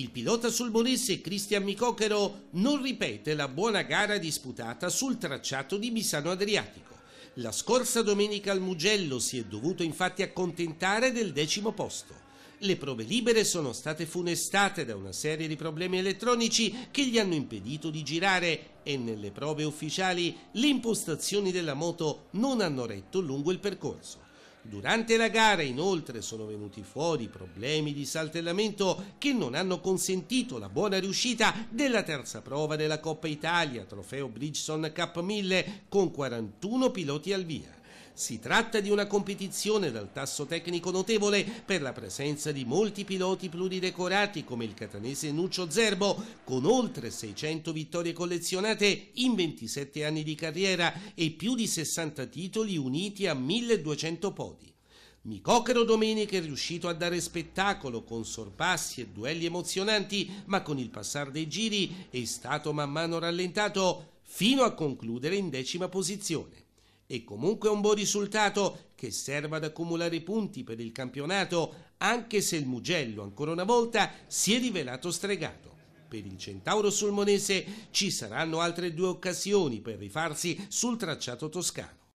Il pilota sulmonese Cristian Micocchero non ripete la buona gara disputata sul tracciato di Misano Adriatico. La scorsa domenica al Mugello si è dovuto infatti accontentare del decimo posto. Le prove libere sono state funestate da una serie di problemi elettronici che gli hanno impedito di girare e nelle prove ufficiali le impostazioni della moto non hanno retto lungo il percorso. Durante la gara inoltre sono venuti fuori problemi di saltellamento che non hanno consentito la buona riuscita della terza prova della Coppa Italia, trofeo Bridgestone Cup 1000 con 41 piloti al via. Si tratta di una competizione dal tasso tecnico notevole per la presenza di molti piloti pluridecorati come il catanese Nuccio Zerbo, con oltre 600 vittorie collezionate in 27 anni di carriera e più di 60 titoli uniti a 1200 podi. Micocero Domenica è riuscito a dare spettacolo con sorpassi e duelli emozionanti, ma con il passare dei giri è stato man mano rallentato fino a concludere in decima posizione e comunque un buon risultato che serva ad accumulare punti per il campionato anche se il Mugello ancora una volta si è rivelato stregato. Per il Centauro Sulmonese ci saranno altre due occasioni per rifarsi sul tracciato toscano.